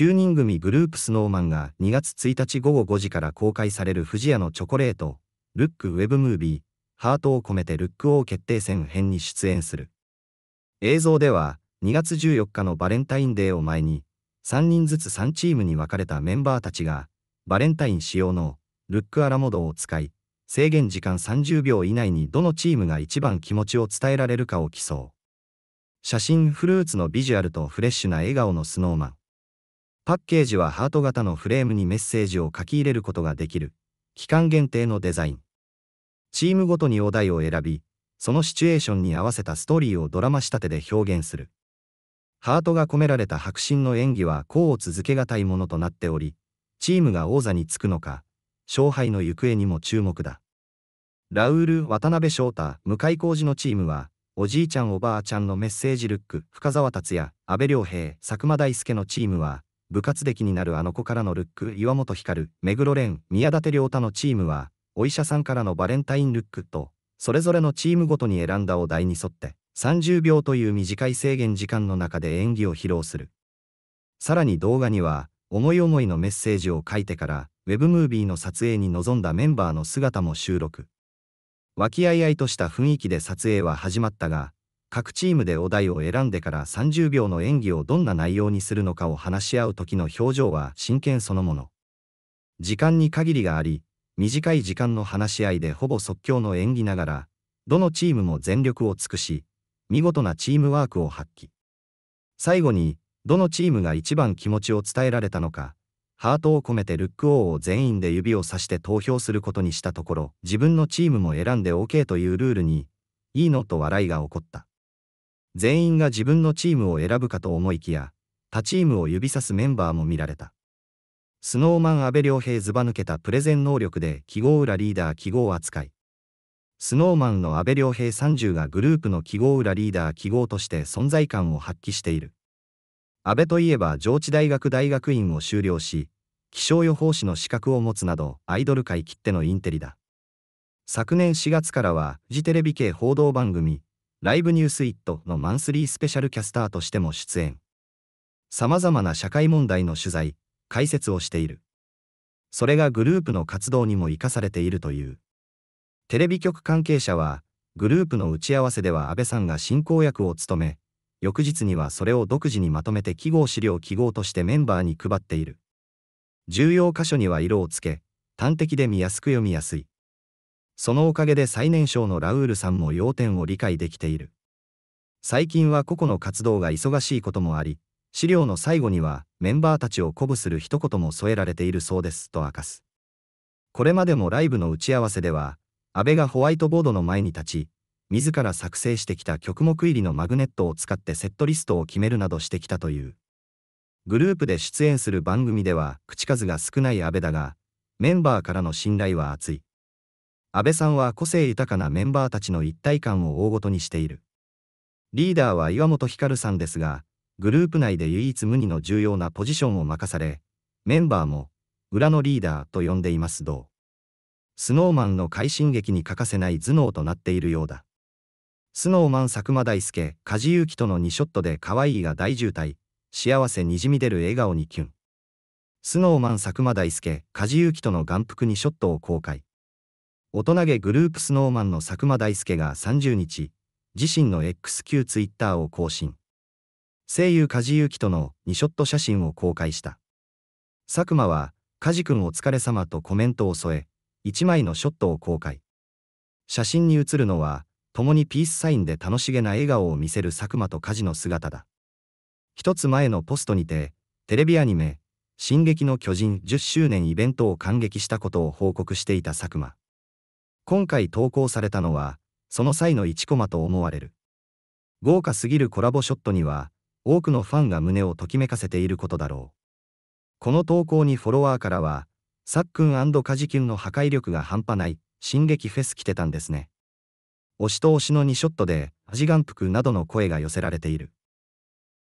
9人組グループスノーマンが2月1日午後5時から公開される不二家のチョコレート、ルックウェブムービー、ハートを込めてルック王決定戦編に出演する。映像では、2月14日のバレンタインデーを前に、3人ずつ3チームに分かれたメンバーたちが、バレンタイン仕様のルックアラモードを使い、制限時間30秒以内にどのチームが一番気持ちを伝えられるかを競う。写真フルーツのビジュアルとフレッシュな笑顔のスノーマン。パッケージはハート型のフレームにメッセージを書き入れることができる、期間限定のデザイン。チームごとにお題を選び、そのシチュエーションに合わせたストーリーをドラマ仕立てで表現する。ハートが込められた迫真の演技は功を続けがたいものとなっており、チームが王座につくのか、勝敗の行方にも注目だ。ラウール、渡辺翔太、向井浩二のチームは、おじいちゃんおばあちゃんのメッセージルック、深澤達也、阿部良平、佐久間大輔のチームは、部活歴になるあの子からのルック岩本光目黒蓮宮舘亮太のチームはお医者さんからのバレンタインルックとそれぞれのチームごとに選んだお題に沿って30秒という短い制限時間の中で演技を披露するさらに動画には思い思いのメッセージを書いてからウェブムービーの撮影に臨んだメンバーの姿も収録和気あいあいとした雰囲気で撮影は始まったが各チームでお題を選んでから30秒の演技をどんな内容にするのかを話し合う時の表情は真剣そのもの。時間に限りがあり、短い時間の話し合いでほぼ即興の演技ながら、どのチームも全力を尽くし、見事なチームワークを発揮。最後に、どのチームが一番気持ちを伝えられたのか、ハートを込めてルック王を全員で指をさして投票することにしたところ、自分のチームも選んで OK というルールに、いいのと笑いが起こった。全員が自分のチームを選ぶかと思いきや、他チームを指さすメンバーも見られた。スノーマン安倍良平ずば抜けたプレゼン能力で記号裏リーダー記号扱い。スノーマンの安倍良平30がグループの記号裏リーダー記号として存在感を発揮している。安倍といえば上智大学大学院を修了し、気象予報士の資格を持つなどアイドル界きってのインテリだ。昨年4月からはフジテレビ系報道番組ライブニュースイットのマンスリースペシャルキャスターとしても出演。様々な社会問題の取材、解説をしている。それがグループの活動にも生かされているという。テレビ局関係者は、グループの打ち合わせでは安倍さんが進行役を務め、翌日にはそれを独自にまとめて記号資料記号としてメンバーに配っている。重要箇所には色をつけ、端的で見やすく読みやすい。そのおかげで最年少のラウールさんも要点を理解できている。最近は個々の活動が忙しいこともあり、資料の最後にはメンバーたちを鼓舞する一言も添えられているそうですと明かす。これまでもライブの打ち合わせでは、安倍がホワイトボードの前に立ち、自ら作成してきた曲目入りのマグネットを使ってセットリストを決めるなどしてきたという。グループで出演する番組では口数が少ない安倍だが、メンバーからの信頼は厚い。安倍さんは個性豊かなメンバーたちの一体感を大ごとにしている。リーダーは岩本光さんですが、グループ内で唯一無二の重要なポジションを任され、メンバーも、裏のリーダーと呼んでいますどう。スノーマンの快進撃に欠かせない頭脳となっているようだ。スノーマン佐久間大介、梶裕貴との2ショットで可愛いが大渋滞、幸せにじみ出る笑顔にキュン。スノーマン佐久間大介、梶裕貴との眼福2ショットを公開。大人げグループスノーマンの佐久間大介が30日、自身の XQ ツイッターを更新。声優梶裕貴との2ショット写真を公開した。佐久間は、梶君お疲れ様とコメントを添え、1枚のショットを公開。写真に写るのは、共にピースサインで楽しげな笑顔を見せる佐久間と梶の姿だ。一つ前のポストにて、テレビアニメ、進撃の巨人10周年イベントを感激したことを報告していた佐久間。今回投稿されたのは、その際の1コマと思われる。豪華すぎるコラボショットには、多くのファンが胸をときめかせていることだろう。この投稿にフォロワーからは、さっくんカジキュンの破壊力が半端ない、進撃フェス来てたんですね。推しと推しの2ショットで、アジ、眼福などの声が寄せられている。